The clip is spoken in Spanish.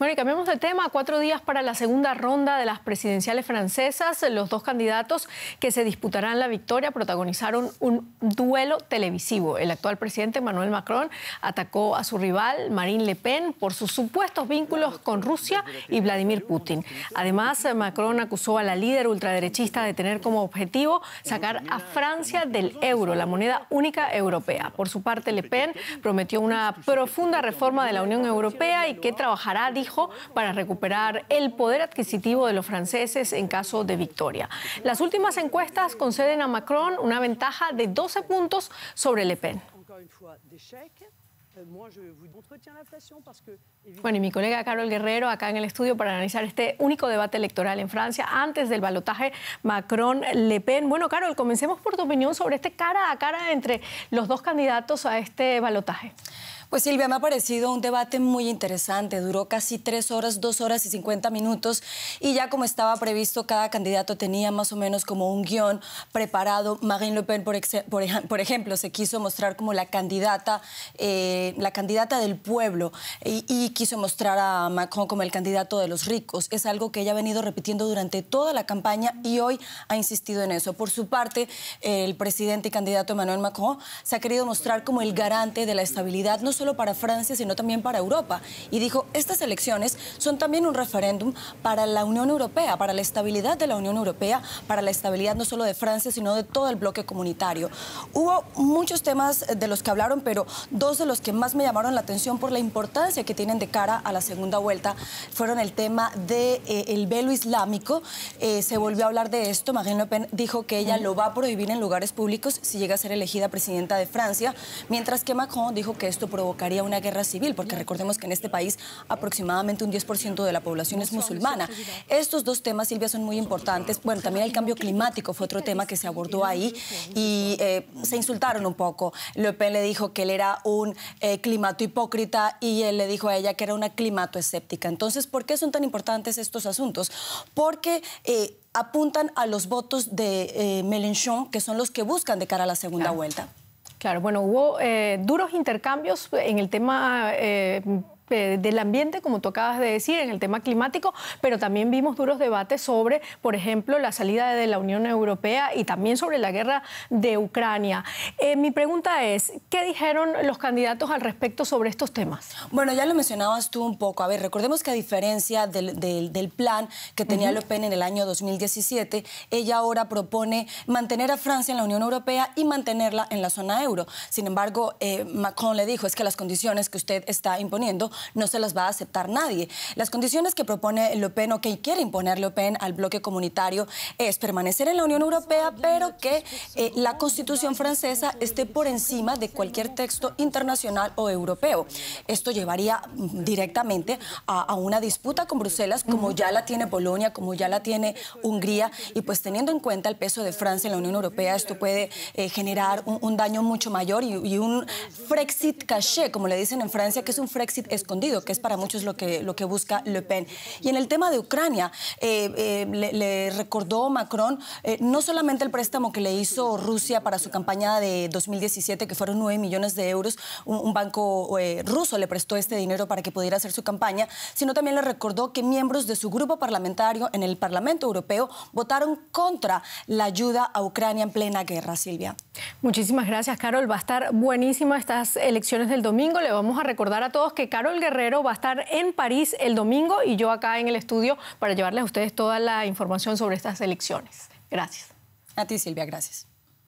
Bueno, y cambiamos de tema. Cuatro días para la segunda ronda de las presidenciales francesas. Los dos candidatos que se disputarán la victoria protagonizaron un duelo televisivo. El actual presidente Manuel Macron atacó a su rival Marine Le Pen por sus supuestos vínculos con Rusia y Vladimir Putin. Además, Macron acusó a la líder ultraderechista de tener como objetivo sacar a Francia del euro, la moneda única europea. Por su parte, Le Pen prometió una profunda reforma de la Unión Europea y que trabajará para recuperar el poder adquisitivo de los franceses en caso de victoria. Las últimas encuestas conceden a Macron una ventaja de 12 puntos sobre Le Pen. Euh, bueno, y mi colega Carol Guerrero acá en el estudio para analizar este único debate electoral en Francia antes del balotaje Macron-Le Pen. Bueno, Carol, comencemos por tu opinión sobre este cara a cara entre los dos candidatos a este balotaje. Pues Silvia, me ha parecido un debate muy interesante. Duró casi tres horas, dos horas y cincuenta minutos y ya como estaba previsto, cada candidato tenía más o menos como un guión preparado. Marine Le Pen, por, ejemplo, se quiso mostrar como la candidata, eh, la candidata del pueblo y, quiso mostrar a Macron como el candidato de los ricos. Es algo que ella ha venido repitiendo durante toda la campaña y hoy ha insistido en eso. Por su parte, el presidente y candidato Emmanuel Macron se ha querido mostrar como el garante de la estabilidad, no solo para Francia, sino también para Europa. Y dijo, estas elecciones son también un referéndum para la Unión Europea, para la estabilidad de la Unión Europea, para la estabilidad no solo de Francia, sino de todo el bloque comunitario. Hubo muchos temas de los que hablaron, pero dos de los que más me llamaron la atención por la importancia que tienen de cara a la segunda vuelta fueron el tema del de, eh, el velo islámico. Eh, se volvió a hablar de esto. Marine Le Pen dijo que ella lo va a prohibir en lugares públicos si llega a ser elegida presidenta de Francia, mientras que Macron dijo que esto provocaría una guerra civil, porque recordemos que en este país aproximadamente un 10% de la población es musulmana. Estos dos temas, Silvia, son muy importantes. Bueno, también el cambio climático fue otro tema que se abordó ahí y eh, se insultaron un poco. Le Pen le dijo que él era un eh, climato hipócrita y él le dijo a ella que era una climato escéptica. Entonces, ¿por qué son tan importantes estos asuntos? Porque... Eh, apuntan a los votos de Mélenchon, que son los que buscan de cara a la segunda vuelta. Claro, bueno, hubo eh, duros intercambios en el tema eh, eh, del ambiente, como tú acabas de decir, en el tema climático, pero también vimos duros debates sobre, por ejemplo, la salida de la Unión Europea y también sobre la guerra de Ucrania. Eh, mi pregunta es, ¿qué dijeron los candidatos al respecto sobre estos temas? Bueno, ya lo mencionabas tú un poco. A ver, recordemos que a diferencia del, plan que tenía Le Pen en el año 2017, ella ahora propone mantener a Francia en la Unión Europea y mantenerla en la zona euro. Sin embargo, eh, Macron le dijo, es que las condiciones que usted está imponiendo no se las va a aceptar nadie. Las condiciones que propone Le Pen o que quiere imponer Le Pen al bloque comunitario es permanecer en la Unión Europea, pero que eh, la constitución francesa esté por encima de cualquier texto internacional o europeo. Esto llevaría directamente a, una disputa con Bruselas, como ya la tiene Polonia, como ya la tiene Hungría, y pues teniendo en cuenta el peso de Francia en la Unión Europea, esto puede eh, generar un, daño mucho mayor y, un Frexit caché, como le dicen en Francia, que es un Frexit escondido, que es para muchos lo que, lo que busca Le Pen. Y en el tema de Ucrania, eh, eh, le, recordó Macron eh, no solamente el préstamo que le hizo Rusia para su campaña de 2017, que fueron 9 millones de euros, un, un banco ruso le prestó este dinero para que pudiera hacer su campaña, sino también le recordó que miembros de su grupo parlamentario en el Parlamento Europeo votaron contra la ayuda a Ucrania en plena guerra, Silvia. Muchísimas gracias, Carol. Va a estar buenísima estas elecciones del domingo. Le vamos a recordar a todos que Carol Guerrero va a estar en París el domingo y yo acá en el estudio para llevarles a ustedes toda la información sobre estas elecciones. Gracias. A ti, Silvia, gracias.